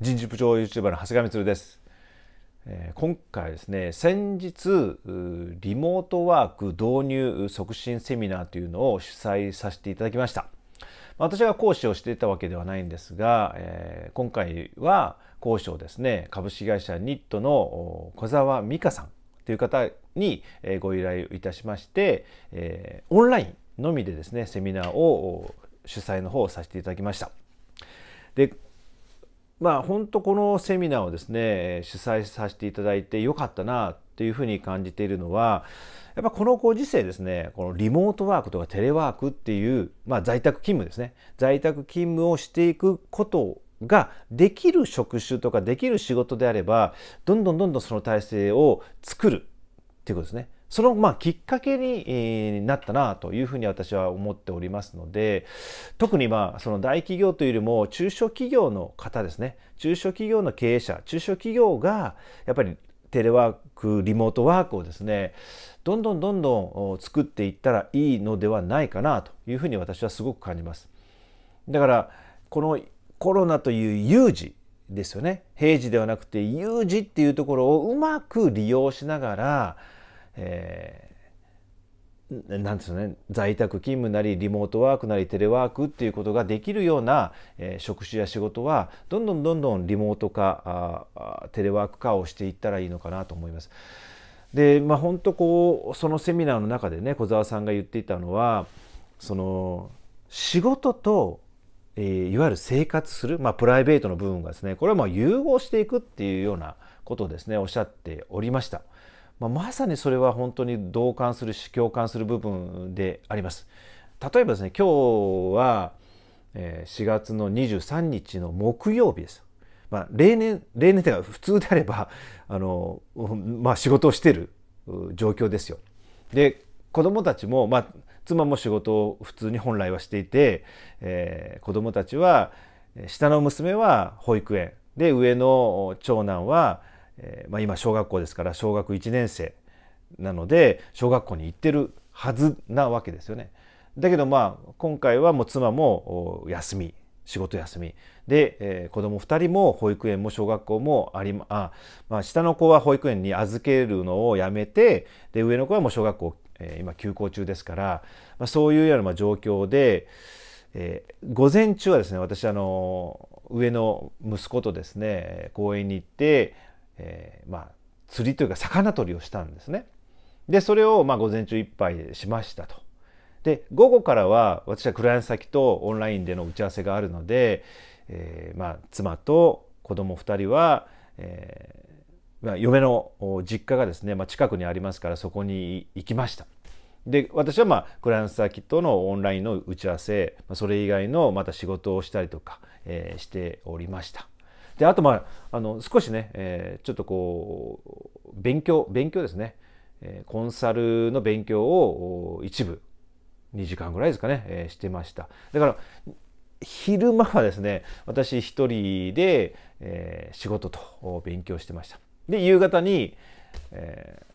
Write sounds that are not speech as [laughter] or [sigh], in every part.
人事部長 YouTuber の長谷上鶴です、えー、今回ですね先日リモートワーク導入促進セミナーというのを主催させていただきました私が講師をしていたわけではないんですが、えー、今回は講師をですね株式会社ニットの小沢美香さんという方にご依頼いたしまして、えー、オンラインのみでですねセミナーを主催の方をさせていただきました。でまあ本当このセミナーをですね主催させていただいてよかったなっていうふうに感じているのはやっぱこのご時世ですねこのリモートワークとかテレワークっていう、まあ、在宅勤務ですね在宅勤務をしていくことができる職種とかできる仕事であればどんどんどんどんその体制を作るっていうことですね。そのまあきっかけになったなというふうに私は思っておりますので特にまあその大企業というよりも中小企業の方ですね中小企業の経営者中小企業がやっぱりテレワークリモートワークをですねどんどんどんどん作っていったらいいのではないかなというふうに私はすごく感じます。だからこのコロナという有事ですよね平時ではなくて有事っていうところをうまく利用しながらえーなんですね、在宅勤務なりリモートワークなりテレワークっていうことができるような、えー、職種や仕事はどんどんどんどんリモート化あテレワーク化をしていったらいいのかなと思います。でまあ本当こうそのセミナーの中でね小沢さんが言っていたのはその仕事と、えー、いわゆる生活する、まあ、プライベートの部分がですねこれはもう融合していくっていうようなことをですねおっしゃっておりました。まあ、まさにそれは本当に同感するし共感する部分であります。例えばですね今日は4月の23日の木曜日です。まあ、例年例年とい普通であればあの、まあ、仕事をしている状況ですよ。で子どもたちも、まあ、妻も仕事を普通に本来はしていて、えー、子どもたちは下の娘は保育園で上の長男はえー、まあ、今小学校ですから小学1年生なので小学校に行ってるはずなわけですよね。だけどまあ今回はもう妻も休み仕事休みで、えー、子供2人も保育園も小学校もありあ、まあ、下の子は保育園に預けるのをやめてで上の子はもう小学校、えー、今休校中ですから、まあ、そういうような状況で、えー、午前中はですね私あの上の息子とですね公園に行ってえー、まあ、釣りというか魚取りをしたんですね。でそれをまあ午前中いっぱいでしましたと。で午後からは私はクライアント先とオンラインでの打ち合わせがあるので、えー、まあ妻と子供2人は、えー、まあ、嫁の実家がですね、まあ、近くにありますからそこに行きました。で私はまあクライアント先とのオンラインの打ち合わせそれ以外のまた仕事をしたりとか、えー、しておりました。であとまああの少しね、えー、ちょっとこう勉強勉強ですね、コンサルの勉強を一部2時間ぐらいですかね、えー、してましただから昼間はですね私一人で、えー、仕事と勉強してましたで夕方に、え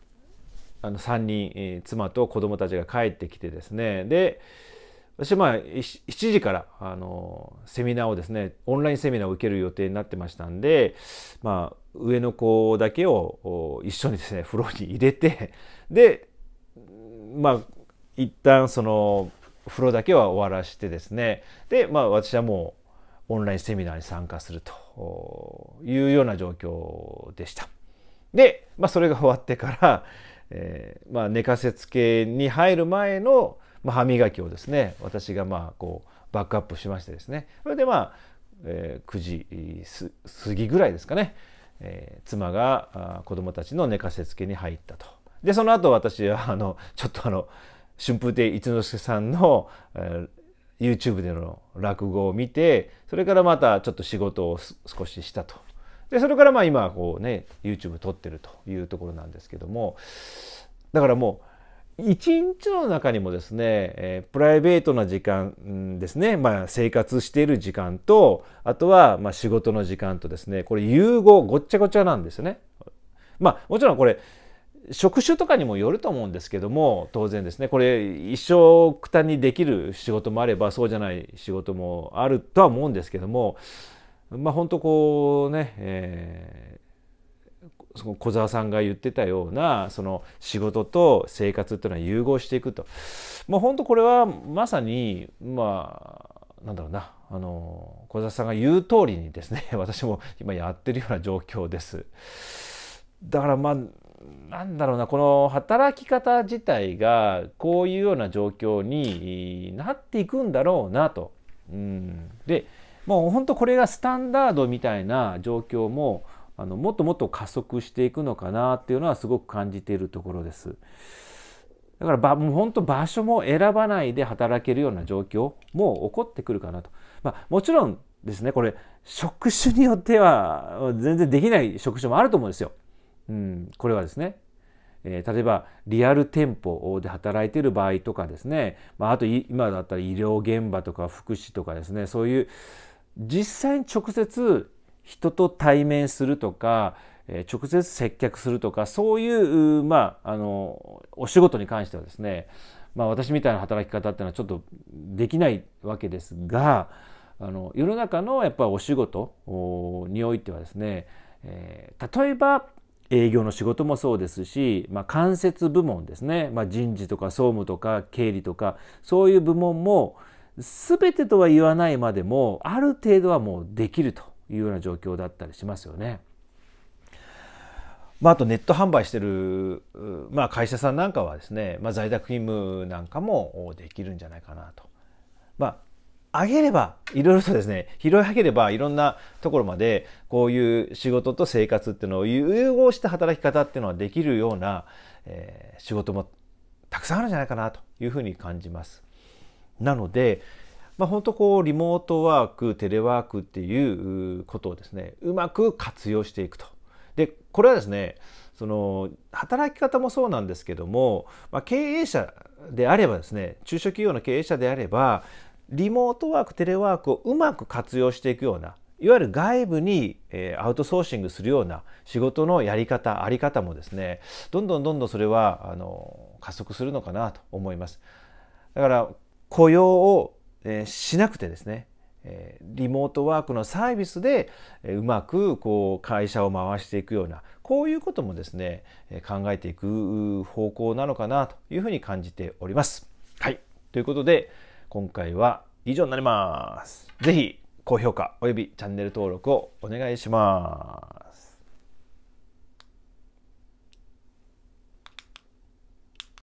ー、あの3人、えー、妻と子供たちが帰ってきてですねで私まあ7時からあのセミナーをですねオンラインセミナーを受ける予定になってましたんで、まあ、上の子だけを一緒にですね風呂に入れてでまあ一旦その風呂だけは終わらしてですねでまあ私はもうオンラインセミナーに参加するというような状況でした。で、まあ、それが終わってから、えーまあ、寝かせつけに入る前のまあ、歯磨きをですね私がまあこうバックアップしましてですねそれでまあ、えー、9時過ぎぐらいですかね、えー、妻が子供たちの寝かせつけに入ったと。でその後私はあのちょっとあの春風亭一之輔さんの、えー、YouTube での落語を見てそれからまたちょっと仕事を少ししたと。でそれからまあ今こうね YouTube 撮ってるというところなんですけどもだからもう一日の中にもですね、えー、プライベートな時間ですね、まあ、生活している時間とあとはまあ仕事の時間とですねこれ融合ごっちゃごちゃなんですよね。まあ、もちろんこれ職種とかにもよると思うんですけども当然ですねこれ一生くたにできる仕事もあればそうじゃない仕事もあるとは思うんですけどもまあ本当こうね、えーその小沢さんが言ってたようなその仕事と生活っていうのは融合していくと、まあ、本当これはまさにまあなんだろうなあの小沢さんが言う通りにですね [laughs] 私も今やってるような状況です。だからまあなんだろうなこの働き方自体がこういうような状況になっていくんだろうなと。うん、でもう本当これがスタンダードみたいな状況もあのもっともっと加速していくのかなっていうのはすごく感じているところです。だからばもう本当場所も選ばないで働けるような状況も起こってくるかなと。まあ、もちろんですねこれ職種によっては全然できない職種もあると思うんですよ。うん、これはですねえ例えばリアル店舗で働いてる場合とかですね、まあ、と今だったら医療現場とか福祉とかですねそういう実際に直接人と対面するとか直接接客するとかそういう、まあ、あのお仕事に関してはですね、まあ、私みたいな働き方っていうのはちょっとできないわけですがあの世の中のやっぱりお仕事においてはですね、えー、例えば営業の仕事もそうですし、まあ、間接部門ですね、まあ、人事とか総務とか経理とかそういう部門も全てとは言わないまでもある程度はもうできるというような状況だったりしますよね。まあ、あとネット販売してる、まあ、会社さんなんかはですね、まあ、在宅勤務なんかもできるんじゃないかなと。まあ、上げれば、いろいろとですね、拾い上げれば、いろんなところまで、こういう仕事と生活っていうのを融合した働き方っていうのはできるような、えー、仕事もたくさんあるんじゃないかなというふうに感じます。なので、まあ、本当こうリモートワークテレワークっていうことをですねうまく活用していくと。でこれはですねその働き方もそうなんですけども、まあ、経営者であればですね中小企業の経営者であればリモートワークテレワークをうまく活用していくようないわゆる外部に、えアウトソーシングするような仕事のやり方あり方もですねどんどんどんどんそれはあの加速するのかなと思います。だから雇用をえしなくてですね、えリモートワークのサービスで、えうまくこう会社を回していくようなこういうこともですね、え考えていく方向なのかなというふうに感じております。はい、ということで今回は以上になります。是非高評価およびチャンネル登録をお願いします。